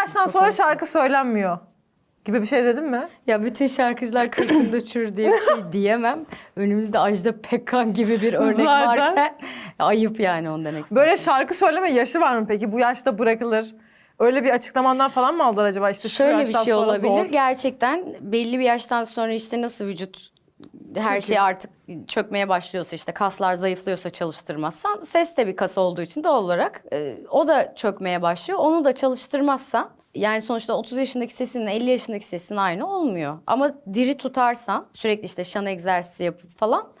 yaştan sonra şarkı söylenmiyor gibi bir şey dedim mi? Ya bütün şarkıcılar kırkında çür diye bir şey diyemem. Önümüzde Ajda Pekkan gibi bir örnek Zaten. varken ayıp yani onu demek Böyle zaten. şarkı söyleme yaşı var mı peki? Bu yaşta bırakılır. Öyle bir açıklamandan falan mı aldılar acaba? İşte Şöyle bir şey olabilir. zor. Gerçekten belli bir yaştan sonra işte nasıl vücut her Çünkü... şey artık çökmeye başlıyorsa işte kaslar zayıflıyorsa çalıştırmazsan ses de bir kas olduğu için doğal olarak e, o da çökmeye başlıyor. Onu da çalıştırmazsan yani sonuçta 30 yaşındaki sesin 50 yaşındaki sesin aynı olmuyor. Ama diri tutarsan sürekli işte şan egzersizi yapıp falan